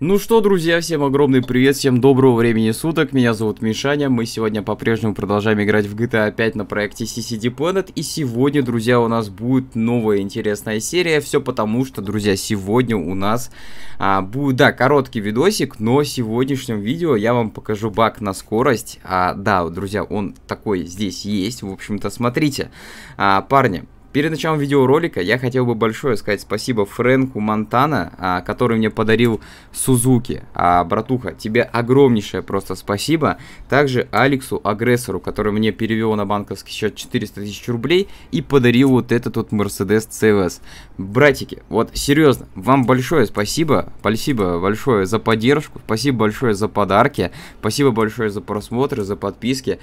Ну что, друзья, всем огромный привет, всем доброго времени суток, меня зовут Мишаня, мы сегодня по-прежнему продолжаем играть в GTA 5 на проекте CCD Planet, и сегодня, друзья, у нас будет новая интересная серия, все потому что, друзья, сегодня у нас а, будет, да, короткий видосик, но в сегодняшнем видео я вам покажу баг на скорость, а, да, друзья, он такой здесь есть, в общем-то, смотрите, а, парни, Перед началом видеоролика я хотел бы большое сказать спасибо Фрэнку Монтана, а, который мне подарил Сузуки. А, братуха, тебе огромнейшее просто спасибо. Также Алексу Агрессору, который мне перевел на банковский счет 400 тысяч рублей и подарил вот этот вот Mercedes CLS. Братики, вот серьезно, вам большое спасибо. Спасибо большое за поддержку, спасибо большое за подарки, спасибо большое за просмотры, за подписки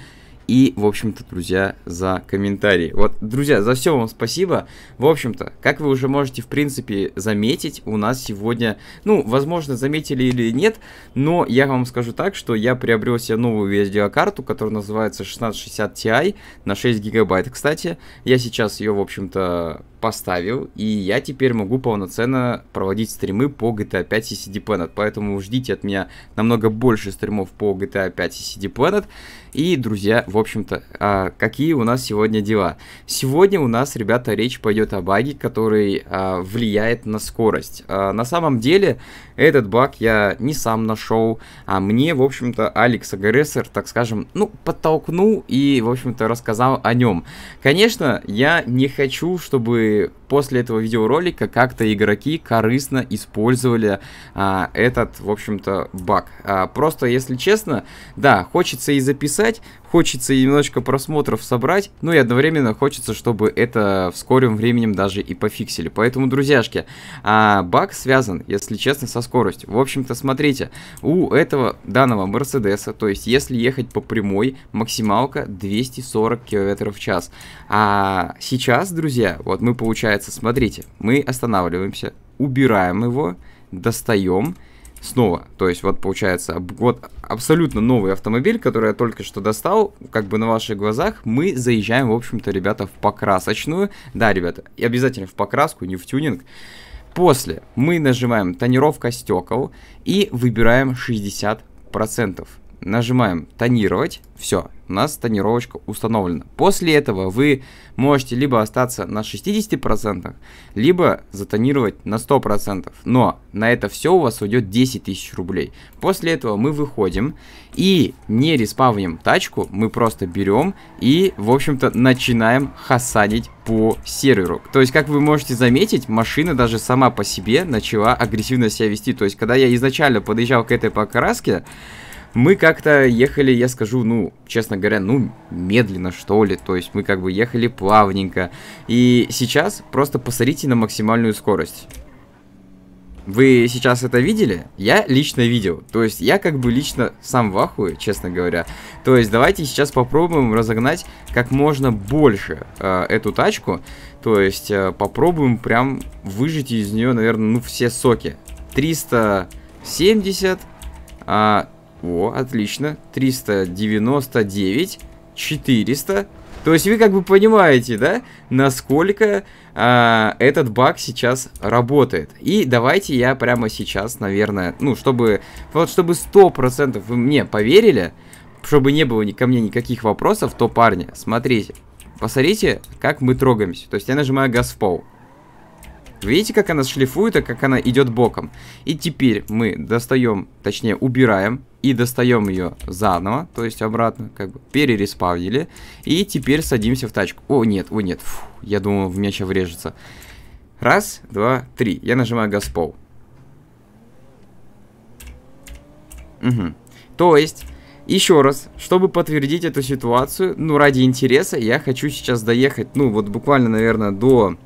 и, в общем-то, друзья, за комментарии. Вот, друзья, за все вам спасибо. В общем-то, как вы уже можете, в принципе, заметить, у нас сегодня, ну, возможно, заметили или нет, но я вам скажу так, что я приобрел себе новую видеокарту, которая называется 1660 Ti на 6 гигабайт, кстати. Я сейчас ее, в общем-то, поставил, и я теперь могу полноценно проводить стримы по GTA 5 и CD Planet, поэтому ждите от меня намного больше стримов по GTA 5 и CD Planet. И, друзья, в общем-то, а, какие у нас сегодня дела? Сегодня у нас, ребята, речь пойдет о баге, который а, влияет на скорость. А, на самом деле, этот баг я не сам нашел, а мне, в общем-то, Алекс Агрессор, так скажем, ну, подтолкнул и, в общем-то, рассказал о нем. Конечно, я не хочу, чтобы после этого видеоролика как-то игроки корыстно использовали а, этот, в общем-то, баг. А, просто, если честно, да, хочется и записать, хочется немножко просмотров собрать, но и одновременно хочется, чтобы это в скором временем даже и пофиксили. Поэтому, друзьяшки, а, баг связан, если честно, со скоростью. В общем-то, смотрите, у этого данного Мерседеса, то есть если ехать по прямой, максималка 240 км в час. А сейчас, друзья, вот мы, получается, смотрите, мы останавливаемся, убираем его, достаем, снова. То есть вот получается вот абсолютно новый автомобиль, который я только что достал, как бы на ваших глазах, мы заезжаем, в общем-то, ребята, в покрасочную. Да, ребята, и обязательно в покраску, не в тюнинг. После мы нажимаем тонировка стекол и выбираем 60% нажимаем тонировать, все, у нас тонировочка установлена. После этого вы можете либо остаться на 60%, либо затонировать на 100%, но на это все у вас уйдет 10 тысяч рублей. После этого мы выходим и не респавним тачку, мы просто берем и, в общем-то, начинаем хасанить по серверу. То есть, как вы можете заметить, машина даже сама по себе начала агрессивно себя вести. То есть, когда я изначально подъезжал к этой покраске, мы как-то ехали, я скажу, ну, честно говоря, ну, медленно, что ли. То есть мы как бы ехали плавненько. И сейчас просто посмотрите на максимальную скорость. Вы сейчас это видели? Я лично видел. То есть я как бы лично сам в ахуе, честно говоря. То есть давайте сейчас попробуем разогнать как можно больше э, эту тачку. То есть э, попробуем прям выжить из нее, наверное, ну все соки. 370, э, о, отлично. 399, 400. То есть вы как бы понимаете, да, насколько э, этот баг сейчас работает. И давайте я прямо сейчас, наверное, ну, чтобы, вот чтобы 100% вы мне поверили, чтобы не было ни ко мне никаких вопросов, то, парни, смотрите. Посмотрите, как мы трогаемся. То есть я нажимаю газ в пол. Видите, как она шлифует, а как она идет боком. И теперь мы достаем, точнее убираем и достаем ее заново, то есть обратно, как бы перереспавнили. И теперь садимся в тачку. О, нет, о, нет, фу, я думал, в меня сейчас врежется. Раз, два, три. Я нажимаю газпол. Угу. То есть, еще раз, чтобы подтвердить эту ситуацию, ну, ради интереса, я хочу сейчас доехать, ну, вот буквально, наверное, до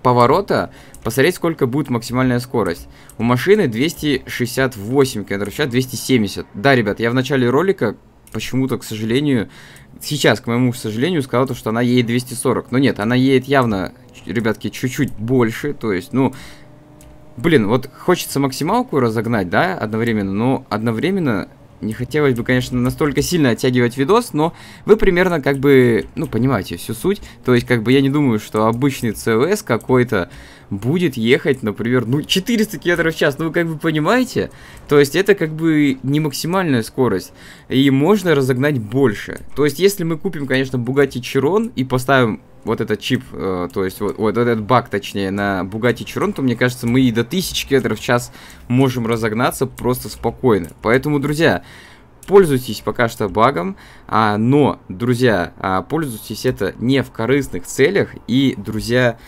поворота, посмотреть, сколько будет максимальная скорость. У машины 268 км в 270. Да, ребят, я в начале ролика почему-то, к сожалению, сейчас, к моему сожалению, сказал то, что она едет 240. Но нет, она едет явно, ребятки, чуть-чуть больше. То есть, ну, блин, вот хочется максималку разогнать, да, одновременно, но одновременно не хотелось бы, конечно, настолько сильно оттягивать видос, но вы примерно как бы, ну, понимаете всю суть. То есть, как бы я не думаю, что обычный CLS какой-то будет ехать, например, ну, 400 км в час, ну, вы как бы понимаете? То есть, это как бы не максимальная скорость, и можно разогнать больше. То есть, если мы купим, конечно, Bugatti Chiron и поставим вот этот чип, э, то есть вот, вот этот баг, точнее, на Bugatti Chiron, то мне кажется, мы и до 1000 км в час можем разогнаться просто спокойно. Поэтому, друзья, пользуйтесь пока что багом, а, но, друзья, а, пользуйтесь это не в корыстных целях, и, друзья,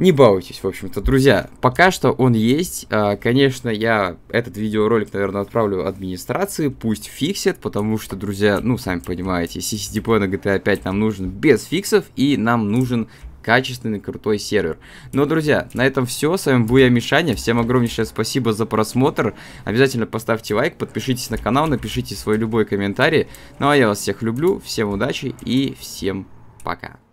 не балуйтесь, в общем-то, друзья. Пока что он есть. А, конечно, я этот видеоролик, наверное, отправлю администрации, пусть фиксит, потому что, друзья, ну, сами понимаете, CCDP на GTA 5 нам нужен без фиксов, и нам нужен качественный, крутой сервер. Ну, друзья, на этом все. С вами был я, Мишаня. Всем огромнейшее спасибо за просмотр. Обязательно поставьте лайк, подпишитесь на канал, напишите свой любой комментарий. Ну, а я вас всех люблю, всем удачи и всем пока.